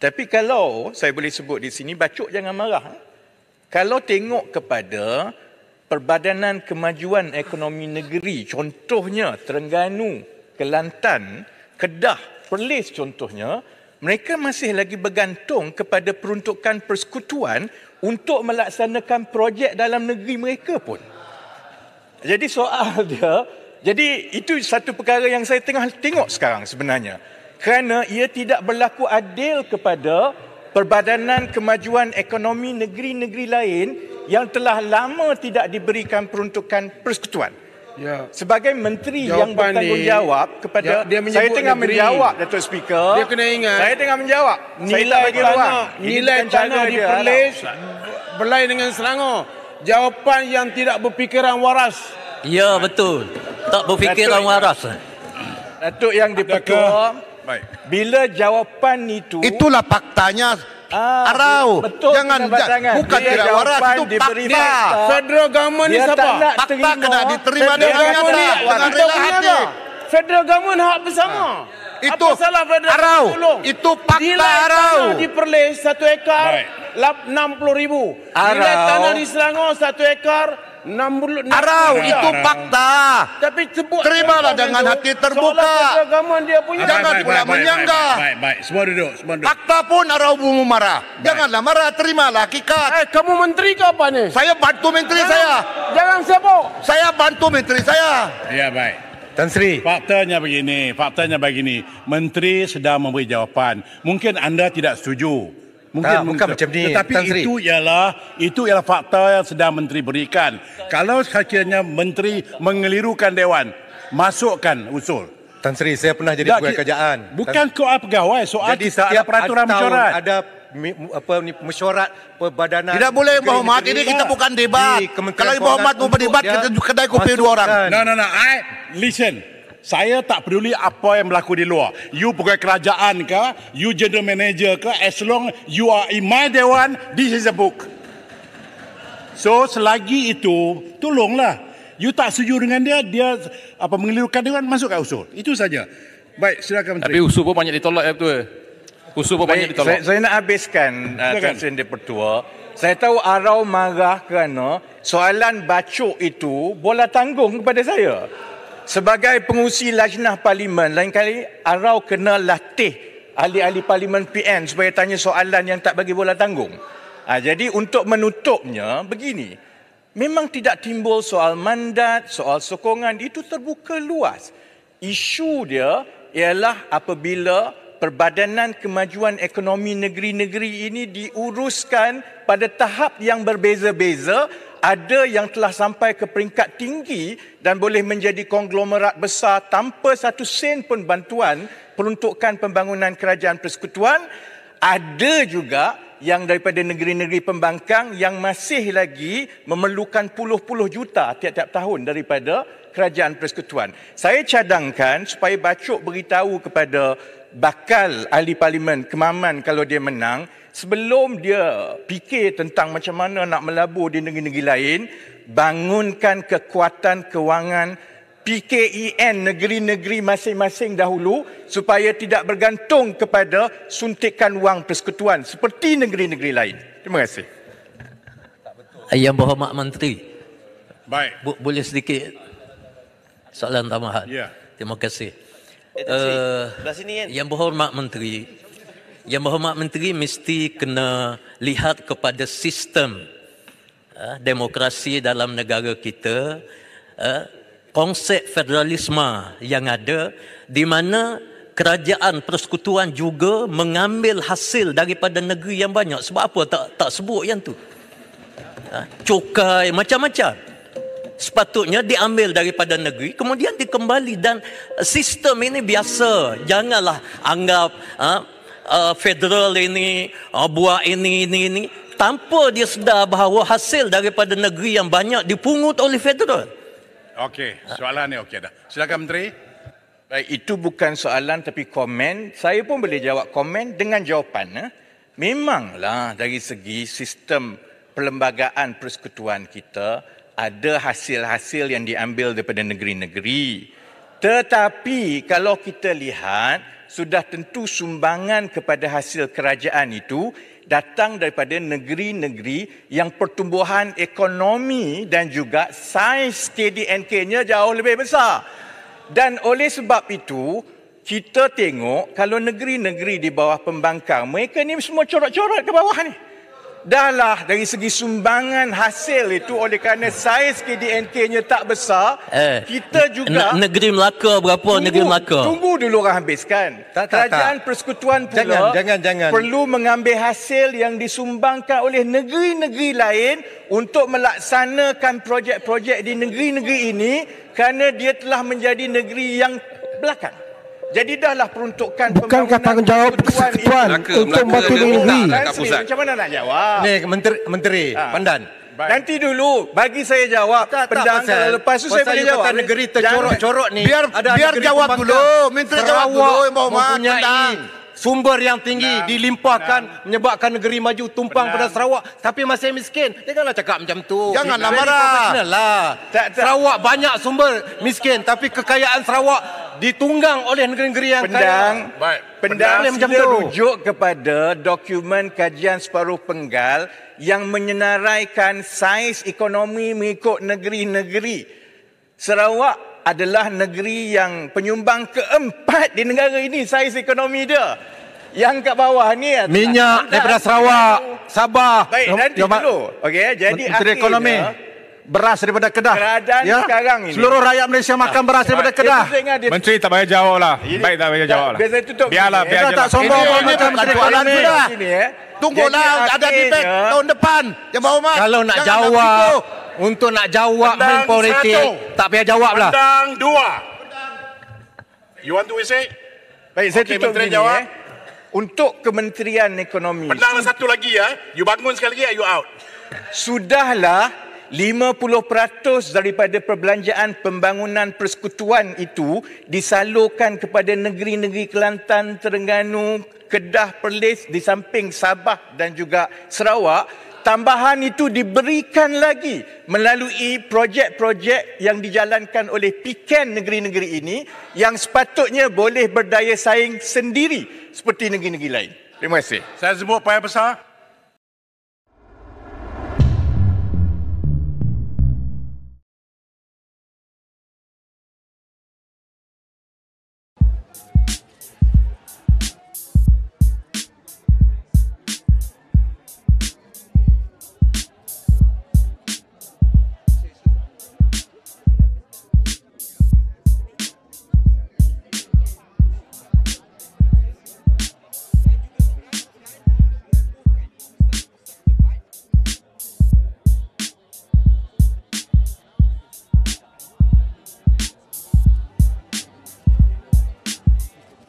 Tapi kalau saya boleh sebut di sini, bacuk jangan marah. Eh. Kalau tengok kepada perbadanan kemajuan ekonomi negeri, contohnya Terengganu, Kelantan, Kedah, Perlis contohnya, mereka masih lagi bergantung kepada peruntukan persekutuan untuk melaksanakan projek dalam negeri mereka pun. Jadi soal dia, jadi itu satu perkara yang saya tengah tengok sekarang sebenarnya kerana ia tidak berlaku adil kepada perbadanan kemajuan ekonomi negeri-negeri lain yang telah lama tidak diberikan peruntukan persekutuan. Ya. Sebagai menteri Jawapan yang bertanggungjawab ini, kepada dia saya tengah negeri. menjawab Datuk Speaker. Dia kena ingat. Saya tengah menjawab. Nilai saya tanah, ruang. nilai tanah di Perlis berlain dengan Selangor. Jawapan yang tidak berfikiran waras. Ya, betul. Tak berfikiran Datuk, waras. Datuk yang dipertua. Baik. Bila jawapan itu Itulah faktanya ah, Arau betul Jangan Bukan tidak waras Itu fakta Federal government dia ni siapa? tak terima, kena diterima dengan nyata ni, Dengan rela hati apa? Federal government hak bersama ah. Itu apa salah federal Arau government Itu fakta Nilai Arau di Perlis satu ekar Baik. 60 ribu Nilai tanah di Selangor satu ekar 60, Arau ya, itu arau. fakta. Tapi sebut terimalah dengan itu, hati terbuka. Dia Jangan baik, pula baik, menyanggah. Baik, baik, baik, semua duduk, semua duduk. Fakta pun arau bumbu marah. Baik. Janganlah marah, terimalah hakikat. Eh, kamu menteri ke apa ni? Saya bantu menteri jangan, saya. Jangan sibuk. Saya bantu menteri saya. Ya, baik. Tan Sri. Faktanya begini, faktanya begini. Menteri sedang memberi jawapan. Mungkin anda tidak setuju. Mungkin, tak, mungkin macam ni. Tetapi Tan itu Sri. ialah itu ialah fakta yang sedang menteri berikan. Kalau sekiranya menteri mengelirukan dewan, masukkan usul. Tan Sri, saya pernah jadi ya, pegawai kerajaan. Bukan Tan... kau ah pegawai, soal jadi, setiap peraturan mesyuarat. Ada apa ni mesyuarat perbadanan tidak boleh berhormat ini kita lah. bukan debat di kalau berhormat mau berdebat kita kedai kopi dua orang nah nah nah i listen saya tak peduli apa yang berlaku di luar. You pegawai kerajaan ke, you general manager ke, as long you are in my dewan, this is a book. So selagi itu, tolonglah. You tak setuju dengan dia, dia apa mengelirukan dewan, masuk kat usul. Itu saja. Baik, silakan Menteri. Tapi usul pun banyak ditolak, ya, Tuan. Usul pun banyak ditolak. Saya, saya nak habiskan, Tuan uh, Sendir Pertua. Saya tahu arau marah kerana soalan bacuk itu bola tanggung kepada saya sebagai pengusi lajnah parlimen lain kali arau kena latih ahli-ahli parlimen PN supaya tanya soalan yang tak bagi bola tanggung. Ha, jadi untuk menutupnya begini. Memang tidak timbul soal mandat, soal sokongan itu terbuka luas. Isu dia ialah apabila perbadanan kemajuan ekonomi negeri-negeri ini diuruskan pada tahap yang berbeza-beza ada yang telah sampai ke peringkat tinggi dan boleh menjadi konglomerat besar tanpa satu sen pun bantuan peruntukan pembangunan kerajaan persekutuan ada juga yang daripada negeri-negeri pembangkang yang masih lagi memerlukan puluh-puluh juta tiap-tiap tahun daripada kerajaan persekutuan. Saya cadangkan supaya Bacuk beritahu kepada bakal ahli parlimen kemaman kalau dia menang sebelum dia fikir tentang macam mana nak melabur di negeri-negeri lain bangunkan kekuatan kewangan PKEN negeri-negeri masing-masing dahulu supaya tidak bergantung kepada suntikan wang persekutuan seperti negeri-negeri lain. Terima kasih. Yang berhormat Menteri. Baik. boleh sedikit soalan tambahan. Ya. Terima kasih. Eh, uh, sini kan? Yang berhormat menteri. Yang berhormat menteri mesti kena lihat kepada sistem uh, demokrasi dalam negara kita. Uh, konsep federalisme yang ada di mana kerajaan persekutuan juga mengambil hasil daripada negeri yang banyak sebab apa tak tak sebut yang tu cukai macam-macam sepatutnya diambil daripada negeri kemudian dikembali dan sistem ini biasa janganlah anggap uh, federal ini uh, ha, buat ini ini ini tanpa dia sedar bahawa hasil daripada negeri yang banyak dipungut oleh federal. Okey, soalan ni okey dah. Silakan menteri. Baik, itu bukan soalan tapi komen. Saya pun boleh jawab komen dengan jawapan. Eh? Memanglah dari segi sistem perlembagaan persekutuan kita, ada hasil-hasil yang diambil daripada negeri-negeri. Tetapi kalau kita lihat, sudah tentu sumbangan kepada hasil kerajaan itu datang daripada negeri-negeri yang pertumbuhan ekonomi dan juga saiz KDNK-nya jauh lebih besar. Dan oleh sebab itu, kita tengok kalau negeri-negeri di bawah pembangkang, mereka ni semua corak-corak ke bawah ni dahlah dari segi sumbangan hasil itu oleh kerana saiz KDNK-nya tak besar eh, kita juga ne- negeri Melaka berapa tunggu, negeri Melaka tunggu dulu orang habiskan tak, tak, kerajaan tak. persekutuan pula jangan, jangan, jangan. perlu mengambil hasil yang disumbangkan oleh negeri-negeri lain untuk melaksanakan projek-projek di negeri-negeri ini kerana dia telah menjadi negeri yang belakang jadi dahlah lah peruntukan Bukan tanggungjawab persekutuan Untuk membantu negeri Macam mana nak jawab Ni menteri, menteri ha. Pandan Baik. Nanti dulu bagi saya jawab tak, pendang tak, pasal, lepas tu saya boleh jawab. negeri tercorok-corok ni. Biar, biar jawab dulu. Menteri jawab dulu. Yang mempunyai. Pendang sumber yang tinggi dan, dilimpahkan dan, menyebabkan negeri maju tumpang benar. pada Sarawak tapi masih miskin. Janganlah cakap macam tu. Janganlah marah. Lah. Sarawak banyak sumber miskin tapi kekayaan Sarawak ditunggang oleh negeri-negeri yang pendang, kaya. Baik. Pendang, pendang tu. rujuk kepada dokumen kajian separuh penggal yang menyenaraikan saiz ekonomi mengikut negeri-negeri. Sarawak adalah negeri yang penyumbang keempat di negara ini saiz ekonomi dia. Yang kat bawah ni adalah eh, minyak daripada Sarawak, dulu. Sabah. Baik, nanti dulu. Okay, eh, jadi Menteri ekonomi beras daripada Kedah. Keadaan ya? sekarang ini. Seluruh rakyat Malaysia ah, makan beras daripada Kedah. Dia... Menteri tak payah jawab lah. Baik tak payah jawab lah. Biasa tutup. Biarlah, eh. biar Tak sombong pun macam Menteri Kuala ni. Tunggulah ada di debat tahun depan. Kalau nak jawab untuk nak jawab main politik. Tak payah jawab lah. Pendang dua. You want to say? Baik, saya okay, tutup begini. Jawab. Eh. Untuk Kementerian Ekonomi. Pendang satu lagi ya. You bangun sekali lagi, ya, you out. Sudahlah 50% daripada perbelanjaan pembangunan persekutuan itu disalurkan kepada negeri-negeri Kelantan, Terengganu, Kedah, Perlis di samping Sabah dan juga Sarawak tambahan itu diberikan lagi melalui projek-projek yang dijalankan oleh PKN negeri-negeri ini yang sepatutnya boleh berdaya saing sendiri seperti negeri-negeri lain. Terima kasih. Saya sebut payah besar.